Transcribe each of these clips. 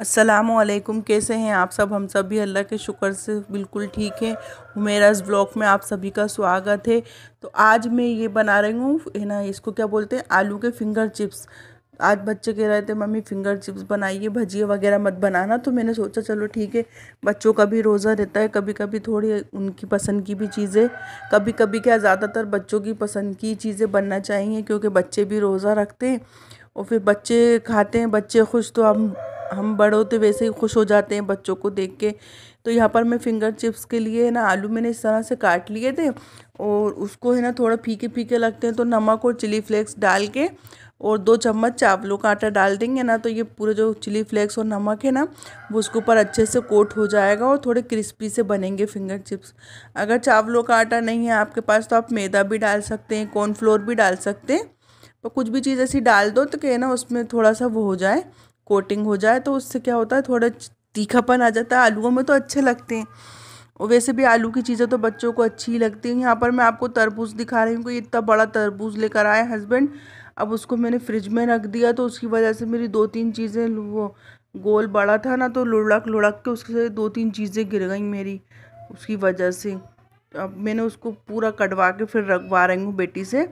असलकुम कैसे हैं आप सब हम सब भी अल्लाह के शुक्र से बिल्कुल ठीक हैं मेरा इस ब्लॉग में आप सभी का स्वागत है तो आज मैं ये बना रही हूँ है ना इसको क्या बोलते हैं आलू के फिंगर चिप्स आज बच्चे कह रहे थे मम्मी फिंगर चिप्स बनाइए भजिया वगैरह मत बनाना तो मैंने सोचा चलो ठीक है बच्चों का भी रोज़ा रहता है कभी कभी थोड़ी उनकी पसंद की भी चीज़ें कभी कभी क्या ज़्यादातर बच्चों की पसंद की चीज़ें बनना चाहिए क्योंकि बच्चे भी रोज़ा रखते हैं और फिर बच्चे खाते हैं बच्चे खुश तो हम हम बड़े होते वैसे ही खुश हो जाते हैं बच्चों को देख के तो यहाँ पर मैं फिंगर चिप्स के लिए है ना आलू मैंने इस तरह से काट लिए थे और उसको है ना थोड़ा फीके फीके लगते हैं तो नमक और चिली फ्लेक्स डाल के और दो चम्मच चावलों का आटा डाल देंगे ना तो ये पूरे जो चिली फ्लेक्स और नमक है ना वो उसके ऊपर अच्छे से कोट हो जाएगा और थोड़े क्रिस्पी से बनेंगे फिंगर चिप्स अगर चावलों का आटा नहीं है आपके पास तो आप मैदा भी डाल सकते हैं कॉर्नफ्लोर भी डाल सकते हैं तो कुछ भी चीज़ ऐसी डाल दो तो कि ना उसमें थोड़ा सा वो हो जाए कोटिंग हो जाए तो उससे क्या होता है थोड़ा तीखापन आ जाता है आलूओं में तो अच्छे लगते हैं और वैसे भी आलू की चीज़ें तो बच्चों को अच्छी ही लगती हैं यहाँ पर मैं आपको तरबूज दिखा रही हूँ कि इतना बड़ा तरबूज लेकर आए हस्बैंड अब उसको मैंने फ्रिज में रख दिया तो उसकी वजह से मेरी दो तीन चीज़ें वो गोल बड़ा था ना तो लुढ़क लुढ़क के उससे दो तीन चीज़ें गिर गई मेरी उसकी वजह से अब मैंने उसको पूरा कटवा के फिर रखवा रही हूँ बेटी से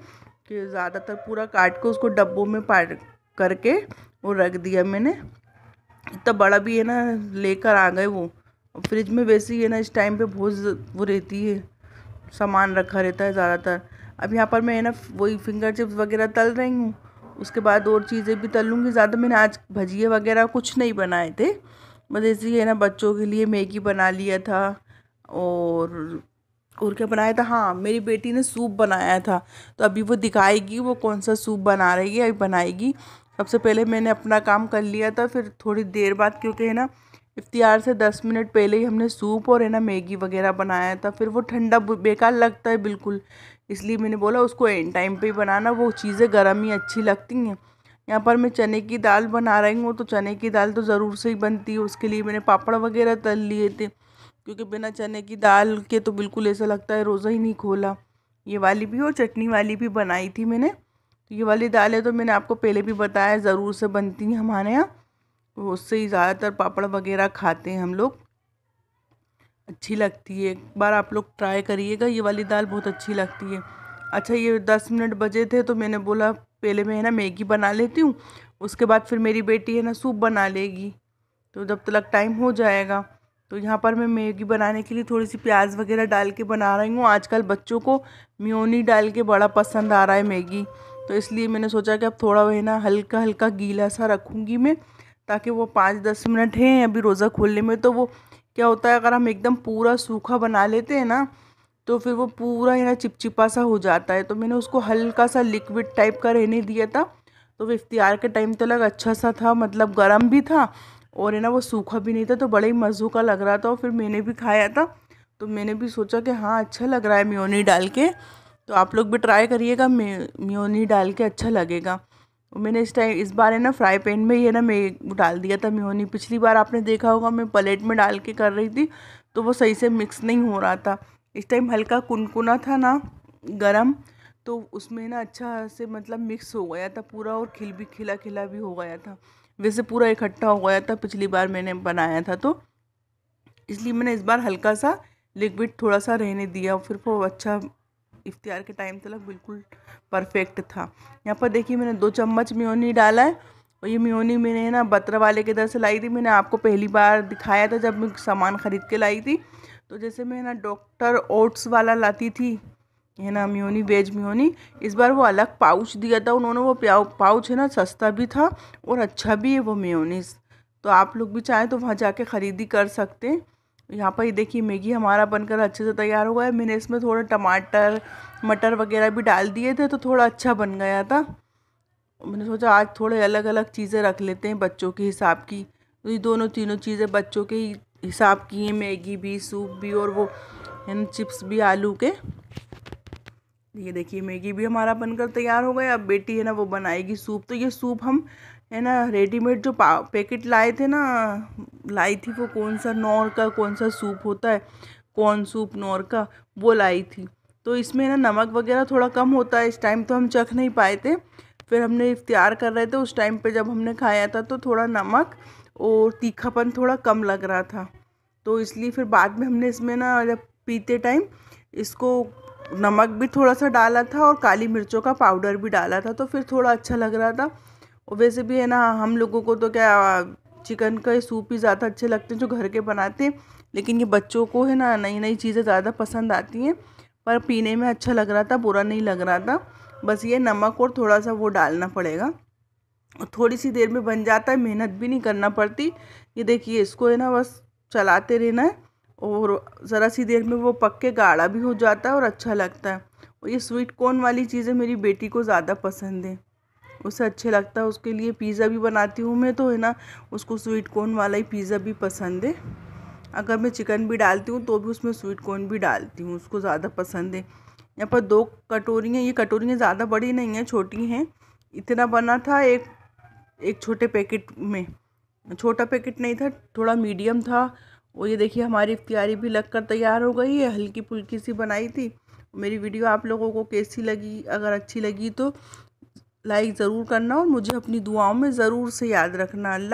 कि ज़्यादातर पूरा काट के उसको डब्बों में पाट करके वो रख दिया मैंने इतना बड़ा भी है ना लेकर आ गए वो फ्रिज में वैसे ही है ना इस टाइम पे बहुत वो रहती है सामान रखा रहता है ज़्यादातर अब यहाँ पर मैं है ना वही फिंगर चिप्स वगैरह तल रही हूँ उसके बाद और चीज़ें भी तल लूँगी ज़्यादा मैंने आज भजिए वगैरह कुछ नहीं बनाए थे बस ऐसे ही है ना बच्चों के लिए मैगी बना लिया था और और क्या बनाया था हाँ मेरी बेटी ने सूप बनाया था तो अभी वो दिखाएगी वो कौन सा सूप बना रही है अभी बनाएगी सबसे पहले मैंने अपना काम कर लिया था फिर थोड़ी देर बाद क्योंकि है ना इफ्तार से दस मिनट पहले ही हमने सूप और है ना मैगी वगैरह बनाया था फिर वो ठंडा बेकार लगता है बिल्कुल इसलिए मैंने बोला उसको एंड टाइम पे बनाना वो चीज़ें गर्म ही अच्छी लगती हैं यहाँ पर मैं चने की दाल बना रही हूँ तो चने की दाल तो ज़रूर से ही बनती है उसके लिए मैंने पापड़ वगैरह तल लिए थे क्योंकि बिना चने की दाल के तो बिल्कुल ऐसा लगता है रोज़ा ही नहीं खोला ये वाली भी और चटनी वाली भी बनाई थी मैंने तो ये वाली दालें तो मैंने आपको पहले भी बताया ज़रूर से बनती हैं हमारे यहाँ तो उससे ही ज़्यादातर पापड़ वगैरह खाते हैं हम लोग अच्छी लगती है एक बार आप लोग ट्राई करिएगा ये वाली दाल बहुत अच्छी लगती है अच्छा ये दस मिनट बजे थे तो मैंने बोला पहले मैं है ना मैगी बना लेती हूँ उसके बाद फिर मेरी बेटी है ना सूप बना लेगी तो जब तक टाइम हो जाएगा तो यहाँ पर मैं मैगी बनाने के लिए थोड़ी सी प्याज वगैरह डाल के बना रही हूँ आजकल बच्चों को म्योनी डाल के बड़ा पसंद आ रहा है मैगी तो इसलिए मैंने सोचा कि अब थोड़ा वही ना हल्का हल्का गीला सा रखूँगी मैं ताकि वो पाँच दस मिनट हैं अभी रोज़ा खोलने में तो वो क्या होता है अगर हम एकदम पूरा सूखा बना लेते हैं ना तो फिर वो पूरा है ना चिपचिपा सा हो जाता है तो मैंने उसको हल्का सा लिक्विड टाइप का रहने दिया था तो वो इफ्तियार के टाइम तो लग अच्छा सा था मतलब गर्म भी था और है ना वो सूखा भी नहीं था तो बड़े ही मज़ों का लग रहा था और फिर मैंने भी खाया था तो मैंने भी सोचा कि हाँ अच्छा लग रहा है म्योनी डाल के तो आप लोग भी ट्राई करिएगा म्योनी डाल के अच्छा लगेगा मैंने इस टाइम इस बार है ना फ्राई पैन में ही है ना मैं डाल दिया था म्योनी पिछली बार आपने देखा होगा मैं प्लेट में डाल के कर रही थी तो वो सही से मिक्स नहीं हो रहा था इस टाइम हल्का कुनकुना था ना गरम तो उसमें ना अच्छा से मतलब मिक्स हो गया था पूरा और खिल भी खिला खिला भी हो गया था वैसे पूरा इकट्ठा हो गया था पिछली बार मैंने बनाया था तो इसलिए मैंने इस बार हल्का सा लिक्विड थोड़ा सा रहने दिया फिर वो अच्छा इफ्तार के टाइम तक बिल्कुल परफेक्ट था यहाँ पर देखिए मैंने दो चम्मच म्योनी डाला है और ये म्योनी मैंने ना बत्र वाले के दर से लाई थी मैंने आपको पहली बार दिखाया था जब मैं सामान ख़रीद के लाई थी तो जैसे मैं ना डॉक्टर ओट्स वाला लाती थी है ना म्योनी वेज म्योनी इस बार वो अलग पाउच दिया था उन्होंने वो पाउच है ना सस्ता भी था और अच्छा भी है वो म्योनीस तो आप लोग भी चाहें तो वहाँ जाके ख़रीदी कर सकते हैं यहाँ पर ये देखिए मैगी हमारा बनकर अच्छे से तैयार हो गया मैंने इसमें थोड़ा टमाटर मटर वगैरह भी डाल दिए थे तो थोड़ा अच्छा बन गया था मैंने सोचा आज थोड़े अलग अलग चीज़ें रख लेते हैं बच्चों के हिसाब की तो ये दोनों तीनों चीज़ें बच्चों के हिसाब की हैं मैगी भी सूप भी और वो चिप्स भी आलू के ये देखिए मैगी भी हमारा बनकर तैयार हो गया अब बेटी है ना वो बनाएगी सूप तो ये सूप हम है ना रेडीमेड जो पैकेट लाए थे ना लाई थी वो कौन सा नौर का कौन सा सूप होता है कौन सूप नॉर का वो लाई थी तो इसमें ना नमक वगैरह थोड़ा कम होता है इस टाइम तो हम चख नहीं पाए थे फिर हमने इफ्तियार कर रहे थे उस टाइम पे जब हमने खाया था तो थोड़ा नमक और तीखापन थोड़ा कम लग रहा था तो इसलिए फिर बाद में हमने इसमें ना जब पीते टाइम इसको नमक भी थोड़ा सा डाला था और काली मिर्चों का पाउडर भी डाला था तो फिर थोड़ा अच्छा लग रहा था और वैसे भी है ना हम लोगों को तो क्या चिकन का सूप ही ज़्यादा अच्छे लगते हैं जो घर के बनाते हैं लेकिन ये बच्चों को है ना नई नई चीज़ें ज़्यादा पसंद आती हैं पर पीने में अच्छा लग रहा था बुरा नहीं लग रहा था बस ये नमक और थोड़ा सा वो डालना पड़ेगा और थोड़ी सी देर में बन जाता है मेहनत भी नहीं करना पड़ती ये देखिए इसको है ना बस चलाते रहना है और ज़रा सी देर में वो पक के गाढ़ा भी हो जाता है और अच्छा लगता है और ये स्वीट कॉर्न वाली चीज़ें मेरी बेटी को ज़्यादा पसंद है उसे अच्छे लगता है उसके लिए पिज़्ज़ा भी बनाती हूँ मैं तो है ना उसको स्वीट कॉर्न वाला ही पिज़्ज़ा भी पसंद है अगर मैं चिकन भी डालती हूँ तो भी उसमें स्वीट कॉर्न भी डालती हूँ उसको ज़्यादा पसंद है यहाँ पर दो कटोरियाँ ये कटोरियाँ ज़्यादा बड़ी नहीं हैं छोटी हैं इतना बना था एक एक छोटे पैकेट में छोटा पैकेट नहीं था थोड़ा मीडियम था और ये देखिए हमारी इफ्तियारी भी कर तैयार हो गई है हल्की फुल्की सी बनाई थी मेरी वीडियो आप लोगों को कैसी लगी अगर अच्छी लगी तो लाइक ज़रूर करना और मुझे अपनी दुआओं में ज़रूर से याद रखना अल्लाह